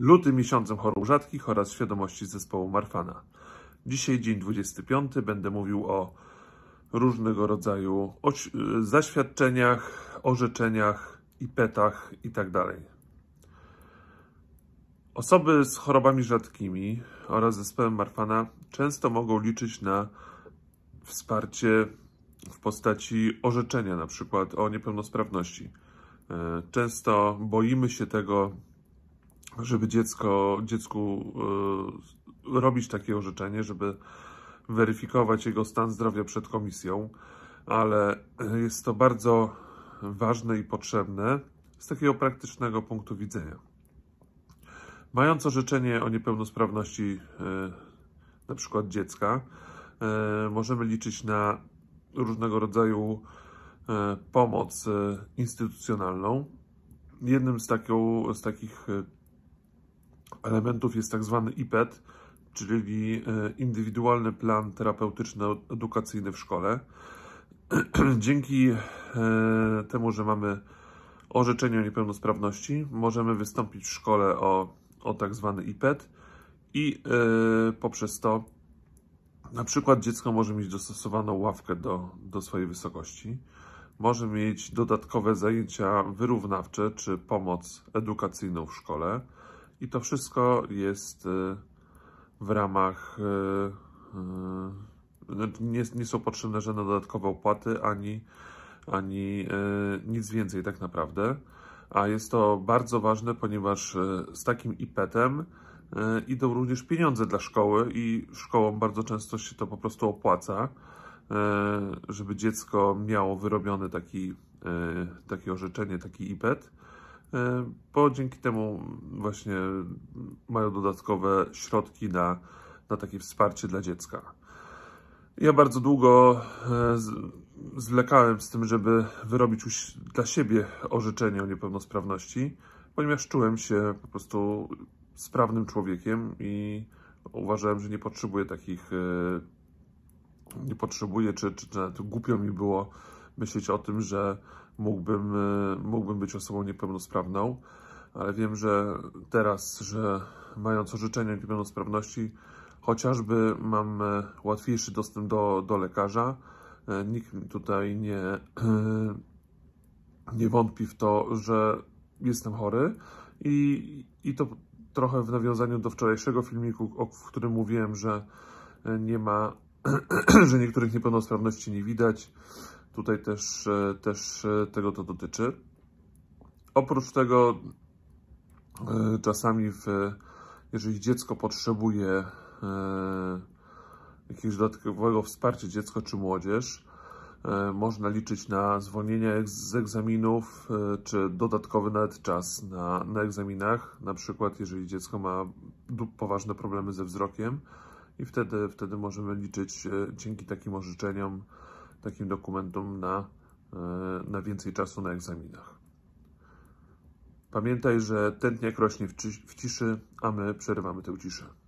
Luty miesiącem chorób rzadkich oraz świadomości zespołu Marfana. Dzisiaj dzień 25. Będę mówił o różnego rodzaju zaświadczeniach, orzeczeniach, ipetach itd. Tak Osoby z chorobami rzadkimi oraz zespołem Marfana często mogą liczyć na wsparcie w postaci orzeczenia, na przykład o niepełnosprawności. E, często boimy się tego, żeby dziecko, dziecku e, robić takie orzeczenie, żeby weryfikować jego stan zdrowia przed komisją, ale jest to bardzo ważne i potrzebne z takiego praktycznego punktu widzenia. Mając orzeczenie o niepełnosprawności e, na przykład dziecka, e, możemy liczyć na różnego rodzaju pomoc instytucjonalną. Jednym z, taką, z takich elementów jest tak zwany IPET, czyli e, indywidualny plan terapeutyczno-edukacyjny w szkole. Dzięki e, temu, że mamy orzeczenie o niepełnosprawności, możemy wystąpić w szkole o, o tak zwany IPET i e poprzez to na przykład dziecko może mieć dostosowaną ławkę do, do swojej wysokości, może mieć dodatkowe zajęcia wyrównawcze czy pomoc edukacyjną w szkole, i to wszystko jest y, w ramach, y, y, no, nie, nie są potrzebne żadne dodatkowe opłaty ani, ani nic więcej tak naprawdę. A jest to bardzo ważne, ponieważ z takim IPET-em idą również pieniądze dla szkoły i szkołom bardzo często się to po prostu opłaca, żeby dziecko miało wyrobione taki, takie orzeczenie, taki IPET. E, bo dzięki temu właśnie mają dodatkowe środki na, na takie wsparcie dla dziecka. Ja bardzo długo e, zwlekałem z tym, żeby wyrobić dla siebie orzeczenie o niepełnosprawności, ponieważ czułem się po prostu sprawnym człowiekiem i uważałem, że nie potrzebuję takich, e, nie potrzebuję, czy, czy, czy głupio mi było myśleć o tym, że mógłbym, e, mógłbym być osobą niepełnosprawną, ale wiem, że teraz, że mając orzeczenie niepełnosprawności, chociażby mam e, łatwiejszy dostęp do, do lekarza. E, nikt tutaj nie, nie wątpi w to, że jestem chory i, i to trochę w nawiązaniu do wczorajszego filmiku, o, w którym mówiłem, że nie ma, że niektórych niepełnosprawności nie widać, Tutaj też, e, też e, tego to dotyczy. Oprócz tego e, czasami w, jeżeli dziecko potrzebuje jakiegoś dodatkowego wsparcia, dziecko czy młodzież, można liczyć na zwolnienia z egzaminów, czy dodatkowy nawet czas na, na egzaminach, na przykład jeżeli dziecko ma poważne problemy ze wzrokiem i wtedy, wtedy możemy liczyć dzięki takim orzeczeniom takim dokumentom na, e, na więcej czasu na egzaminach. Pamiętaj, że tętniak rośnie w ciszy, a my przerywamy tę ciszę.